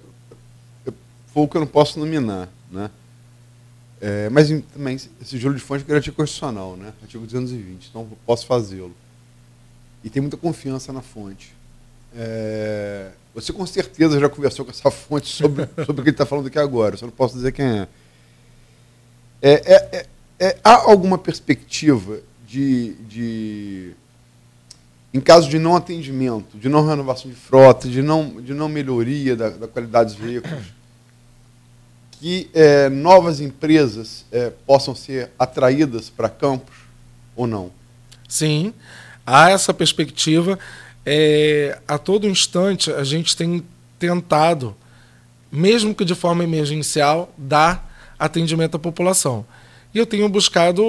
é, é o que eu não posso nominar. Né? É, mas também, esse juro de fonte é garantia constitucional, né? artigo 220, então posso fazê-lo. E tem muita confiança na fonte. É, você com certeza já conversou com essa fonte sobre, [LAUGHS] sobre o que ele está falando aqui agora, só não posso dizer quem é. é. é, é, é há alguma perspectiva de, de, Em caso de não atendimento, de não renovação de frota, de não, de não melhoria da, da qualidade dos veículos, [COUGHS] que é, novas empresas é, possam ser atraídas para campos ou não? Sim, há essa perspectiva é, a todo instante a gente tem tentado, mesmo que de forma emergencial, dar atendimento à população. E eu tenho buscado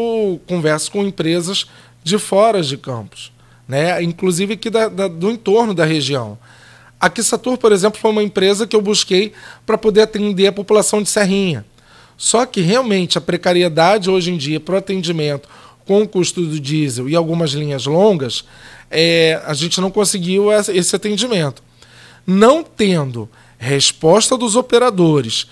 conversas com empresas de fora de Campos, né? inclusive aqui da, da, do entorno da região. A Kissatur, por exemplo, foi uma empresa que eu busquei para poder atender a população de Serrinha. Só que realmente a precariedade hoje em dia para o atendimento com o custo do diesel e algumas linhas longas, é, a gente não conseguiu esse atendimento. Não tendo resposta dos operadores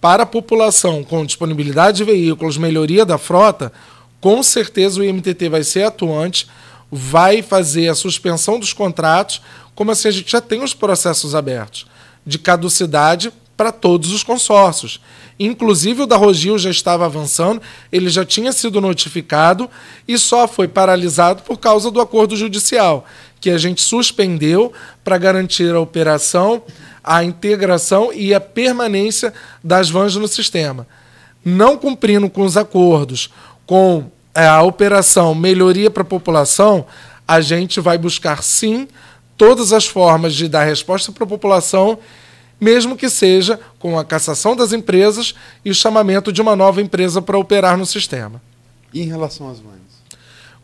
para a população com disponibilidade de veículos, melhoria da frota, com certeza o IMTT vai ser atuante, vai fazer a suspensão dos contratos, como assim a gente já tem os processos abertos de caducidade para todos os consórcios. Inclusive o da Rogil já estava avançando, ele já tinha sido notificado e só foi paralisado por causa do acordo judicial, que a gente suspendeu para garantir a operação, a integração e a permanência das vans no sistema. Não cumprindo com os acordos, com é, a operação melhoria para a população, a gente vai buscar sim todas as formas de dar resposta para a população mesmo que seja com a cassação das empresas e o chamamento de uma nova empresa para operar no sistema. E em relação às vans?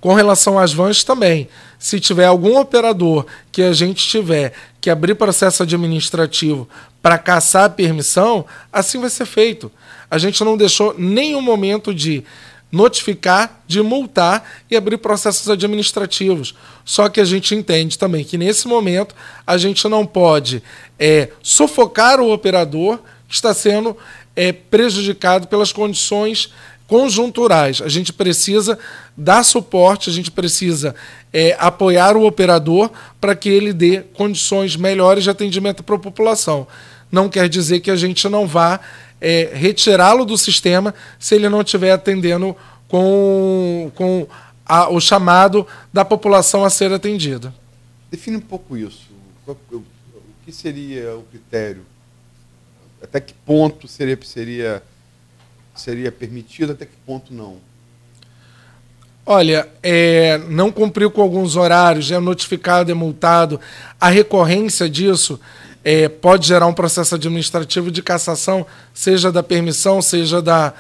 Com relação às vans também. Se tiver algum operador que a gente tiver que abrir processo administrativo para caçar a permissão, assim vai ser feito. A gente não deixou nenhum momento de notificar, de multar e abrir processos administrativos. Só que a gente entende também que nesse momento a gente não pode é, sufocar o operador que está sendo é, prejudicado pelas condições conjunturais. A gente precisa dar suporte, a gente precisa é, apoiar o operador para que ele dê condições melhores de atendimento para a população. Não quer dizer que a gente não vá é, retirá-lo do sistema se ele não estiver atendendo com, com a, o chamado da população a ser atendida. Define um pouco isso. O que seria o critério? Até que ponto seria, seria, seria permitido, até que ponto não? Olha, é, não cumpriu com alguns horários, é notificado, é multado. A recorrência disso é, pode gerar um processo administrativo de cassação, seja da permissão, seja da,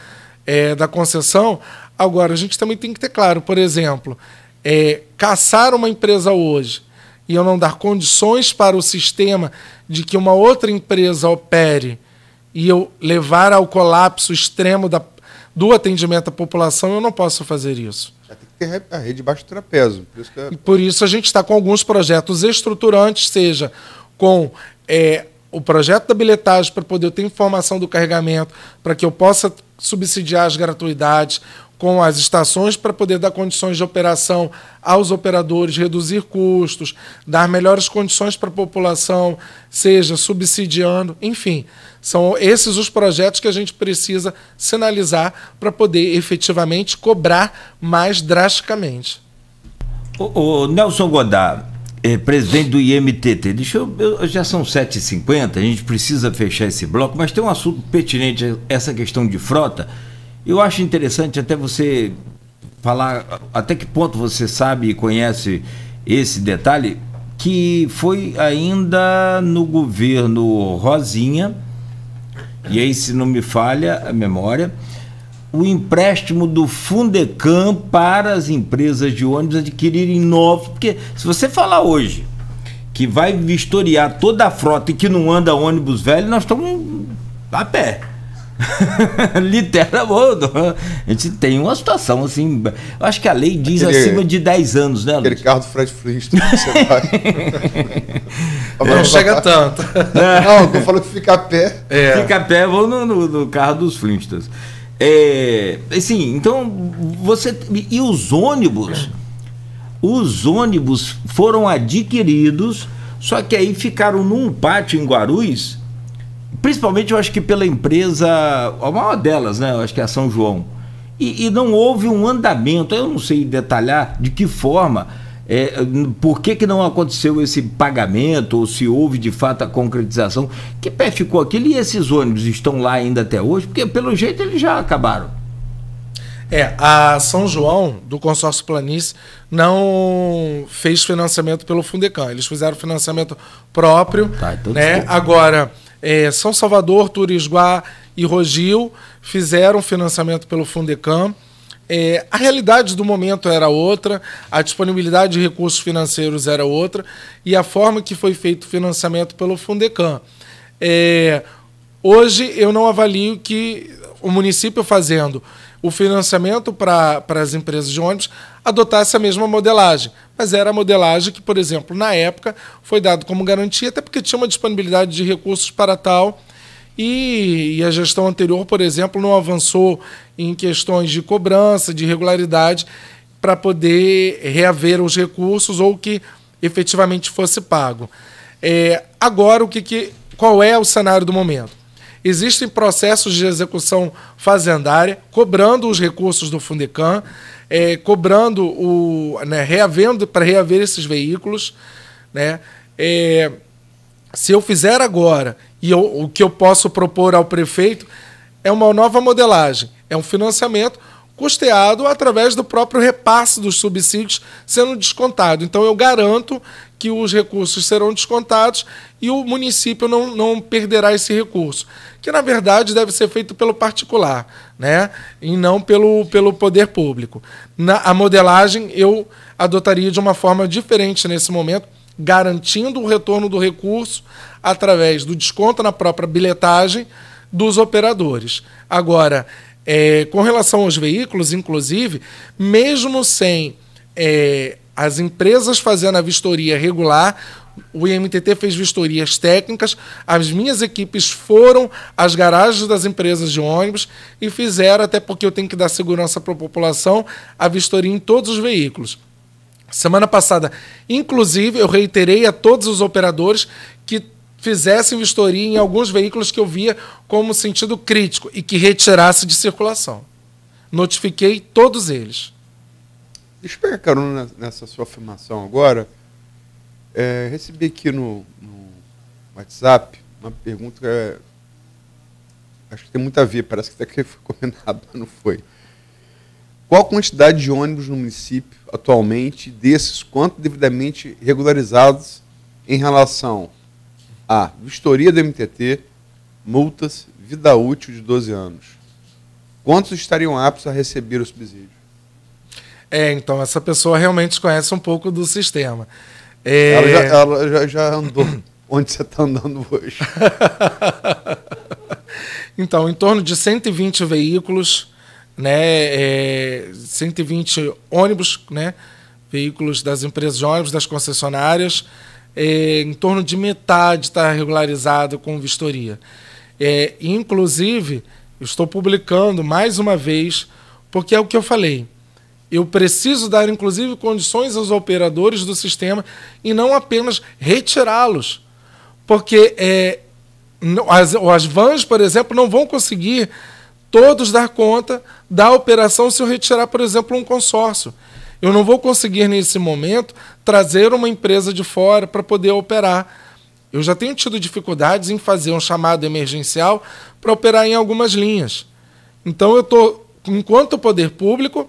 é, da concessão. Agora, a gente também tem que ter claro, por exemplo, é, caçar uma empresa hoje e eu não dar condições para o sistema de que uma outra empresa opere e eu levar ao colapso extremo da, do atendimento à população, eu não posso fazer isso. tem que ter a rede baixo trapézio. Por isso, que... É por isso a gente está com alguns projetos estruturantes, seja com é, o projeto da bilhetagem para poder ter informação do carregamento, para que eu possa subsidiar as gratuidades com as estações para poder dar condições de operação aos operadores, reduzir custos, dar melhores condições para a população, seja subsidiando, enfim. São esses os projetos que a gente precisa sinalizar para poder efetivamente cobrar mais drasticamente. O, o Nelson Godard, é, presidente do IMTT. Deixa eu, eu já são 7h50, a gente precisa fechar esse bloco, mas tem um assunto pertinente, essa questão de frota. Eu acho interessante até você falar até que ponto você sabe e conhece esse detalhe, que foi ainda no governo Rosinha, e aí, se não me falha a memória, o empréstimo do Fundecam para as empresas de ônibus adquirirem novos. Porque se você falar hoje que vai vistoriar toda a frota e que não anda ônibus velho, nós estamos a pé. [LAUGHS] Literalmente, a gente tem uma situação assim. Eu acho que a lei diz aquele, acima de 10 anos, né, Luiz? Aquele carro do Fred Flintstone que você vai. Agora [LAUGHS] não chega tanto. Não, eu falo que fica a pé. É. Fica a pé, vou no, no, no carro dos Flintstones. É, assim, então você e os ônibus, os ônibus foram adquiridos, só que aí ficaram num pátio em Guarulhos, principalmente eu acho que pela empresa, a maior delas, né? Eu acho que é a São João. E, e não houve um andamento, eu não sei detalhar de que forma é, por que, que não aconteceu esse pagamento, ou se houve de fato a concretização? Que pé ficou aquilo e esses ônibus estão lá ainda até hoje? Porque pelo jeito eles já acabaram. É, a São João, do consórcio Planis, não fez financiamento pelo Fundecam. Eles fizeram financiamento próprio. Tá, então né? Agora, é, São Salvador, Turisguá e Rogil fizeram financiamento pelo Fundecam. É, a realidade do momento era outra, a disponibilidade de recursos financeiros era outra e a forma que foi feito o financiamento pelo Fundecam. É, hoje eu não avalio que o município fazendo o financiamento para as empresas de ônibus adotasse a mesma modelagem. Mas era a modelagem que, por exemplo, na época foi dado como garantia, até porque tinha uma disponibilidade de recursos para tal e, e, a gestão anterior, por exemplo, não avançou em questões de cobrança, de regularidade, para poder reaver os recursos ou que efetivamente fosse pago. É, agora, o que, que, qual é o cenário do momento? Existem processos de execução fazendária cobrando os recursos do Fundecam, é, cobrando o. Né, reavendo para reaver esses veículos. Né, é, se eu fizer agora e eu, o que eu posso propor ao prefeito é uma nova modelagem, é um financiamento custeado através do próprio repasse dos subsídios sendo descontado. Então eu garanto que os recursos serão descontados e o município não, não perderá esse recurso, que na verdade deve ser feito pelo particular, né? E não pelo, pelo poder público. Na, a modelagem eu adotaria de uma forma diferente nesse momento garantindo o retorno do recurso através do desconto na própria bilhetagem dos operadores. Agora, é, com relação aos veículos, inclusive, mesmo sem é, as empresas fazendo a vistoria regular, o IMTT fez vistorias técnicas, as minhas equipes foram às garagens das empresas de ônibus e fizeram, até porque eu tenho que dar segurança para a população, a vistoria em todos os veículos. Semana passada, inclusive, eu reiterei a todos os operadores que fizessem vistoria em alguns veículos que eu via como sentido crítico e que retirasse de circulação. Notifiquei todos eles. Deixa eu pegar carona nessa sua afirmação agora. É, recebi aqui no, no, WhatsApp uma pergunta que é, acho que tem muito a ver, parece que até que foi combinado, mas [LAUGHS] não foi. Qual a quantidade de ônibus no município atualmente desses, quanto devidamente regularizados em relação à vistoria do MTT, multas, vida útil de 12 anos? Quantos estariam aptos a receber o subsídio? É, então essa pessoa realmente conhece um pouco do sistema. É... Ela, já, ela já, já andou [COUGHS] onde você está andando hoje. [LAUGHS] então, em torno de 120 veículos né, é, 120 ônibus, né, veículos das empresas de ônibus, das concessionárias, é, em torno de metade está regularizado com vistoria. É, inclusive, estou publicando mais uma vez, porque é o que eu falei. Eu preciso dar, inclusive, condições aos operadores do sistema e não apenas retirá-los. Porque é, as, as vans, por exemplo, não vão conseguir todos dar conta da operação se eu retirar, por exemplo, um consórcio. Eu não vou conseguir, nesse momento, trazer uma empresa de fora para poder operar. Eu já tenho tido dificuldades em fazer um chamado emergencial para operar em algumas linhas. Então, eu estou, enquanto poder público,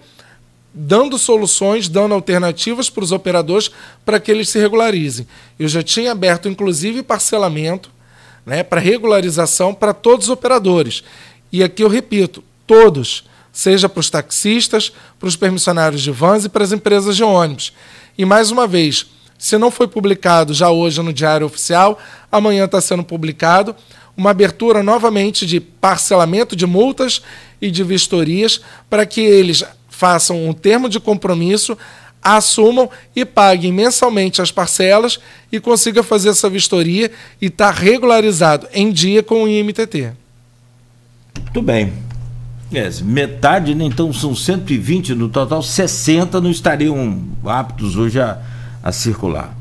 dando soluções, dando alternativas para os operadores para que eles se regularizem. Eu já tinha aberto, inclusive, parcelamento né, para regularização para todos os operadores. E aqui eu repito, todos, seja para os taxistas, para os permissionários de vans e para as empresas de ônibus. E mais uma vez, se não foi publicado já hoje no Diário Oficial, amanhã está sendo publicado uma abertura novamente de parcelamento de multas e de vistorias para que eles façam um termo de compromisso, assumam e paguem mensalmente as parcelas e consiga fazer essa vistoria e estar tá regularizado em dia com o IMTT. Muito bem. Yes, é, metade, né? então são 120 no total, 60 não estariam aptos hoje a, a circular.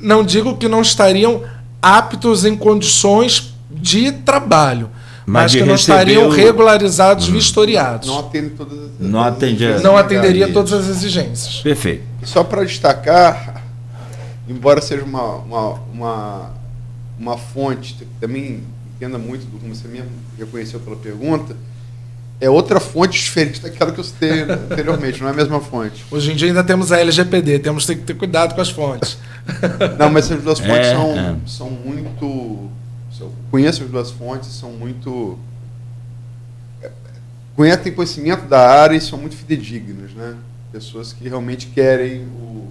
Não digo que não estariam aptos em condições de trabalho, mas, mas que não estariam o... regularizados, hum. vistoriados. Não atende todas as não, atendia, não atenderia todas as exigências. Perfeito. Só para destacar, embora seja uma, uma, uma, uma fonte também dependa muito do como você mesmo reconheceu pela pergunta, é outra fonte diferente daquela que eu citei anteriormente, não é a mesma fonte. Hoje em dia ainda temos a LGPD, temos que ter cuidado com as fontes. [LAUGHS] Não, mas essas duas fontes é, são, é. são muito. conheço as duas fontes, são muito. É, conhecem conhecimento da área e são muito fidedignas, né? pessoas que realmente querem o,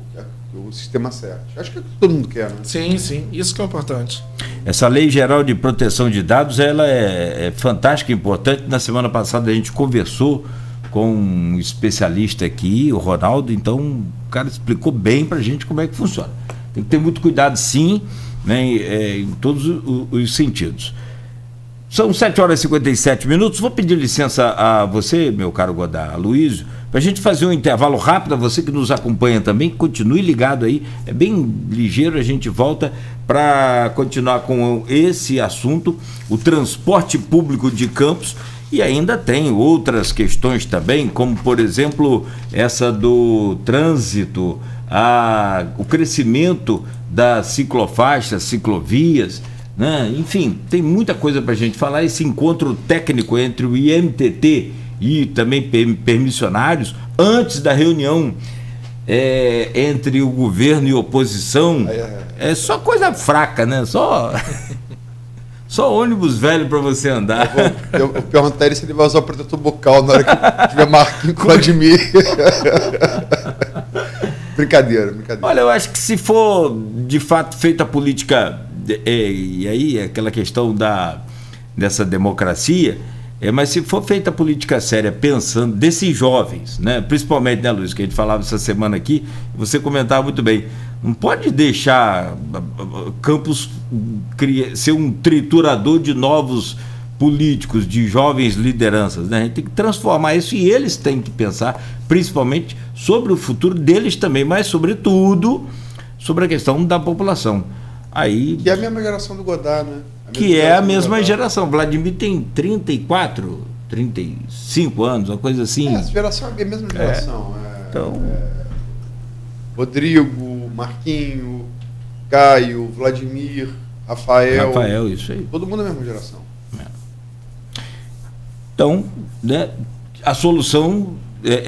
o sistema certo. Acho que todo mundo quer, né? Sim, sim, isso que é importante. Essa lei geral de proteção de dados, ela é, é fantástica e importante. Na semana passada a gente conversou com um especialista aqui, o Ronaldo, então o cara explicou bem para a gente como é que funciona. Tem que ter muito cuidado, sim, né, em, é, em todos os, os sentidos. São 7 horas e 57 minutos. Vou pedir licença a você, meu caro Godá, a Luísio, para a gente fazer um intervalo rápido, você que nos acompanha também, continue ligado aí, é bem ligeiro, a gente volta para continuar com esse assunto, o transporte público de campos. E ainda tem outras questões também, como por exemplo essa do trânsito, a, o crescimento das ciclofaixas, ciclovias, né? enfim, tem muita coisa para a gente falar. Esse encontro técnico entre o IMTT e também permissionários antes da reunião é, entre o governo e oposição. É só coisa fraca, né? Só. [LAUGHS] Só ônibus velho para você andar. Eu, vou, eu perguntei ele se ele vai usar o protetor bucal na hora que tiver marquinho com Vladimir. [LAUGHS] brincadeira, brincadeira. Olha, eu acho que se for de fato feita a política, é, e aí aquela questão da, dessa democracia, é, mas se for feita política séria pensando desses jovens, né? principalmente, né, Luiz, que a gente falava essa semana aqui, você comentava muito bem, não pode deixar ah, ah, ah, Campos ser um triturador de novos políticos, de jovens lideranças. Né? A gente tem que transformar isso e eles têm que pensar, principalmente, sobre o futuro deles também, mas, sobretudo, sobre a questão da população. Aí... E a mesma geração do Godard, né? que é a mesma geração. Vladimir tem 34, 35 anos, uma coisa assim. É, a, geração, é a mesma é. geração. É. então... É. Rodrigo, Marquinho, Caio, Vladimir, Rafael. Rafael, isso aí. Todo mundo é a mesma geração. Então, né, a solução é,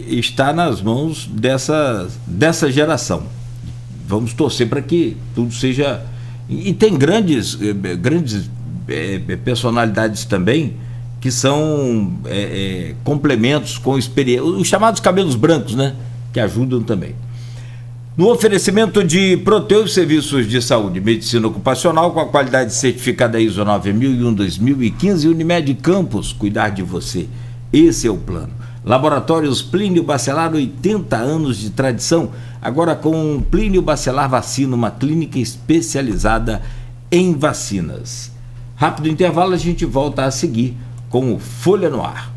é, está nas mãos dessa, dessa geração. Vamos torcer para que tudo seja e, tem grandes, eh, grandes eh, eh, personalidades também que são é, é, complementos com experiência, os chamados cabelos brancos, né? Que ajudam também. No oferecimento de Proteus Serviços de Saúde e Medicina Ocupacional, com a qualidade certificada ISO 9001-2015, Unimed Campos, cuidar de você. Esse é o plano. Laboratórios Plínio Bacelar, 80 anos de tradição, agora com Plínio Bacelar Vacina, uma clínica especializada em vacinas. Rápido intervalo, a gente volta a seguir com o Folha no Ar.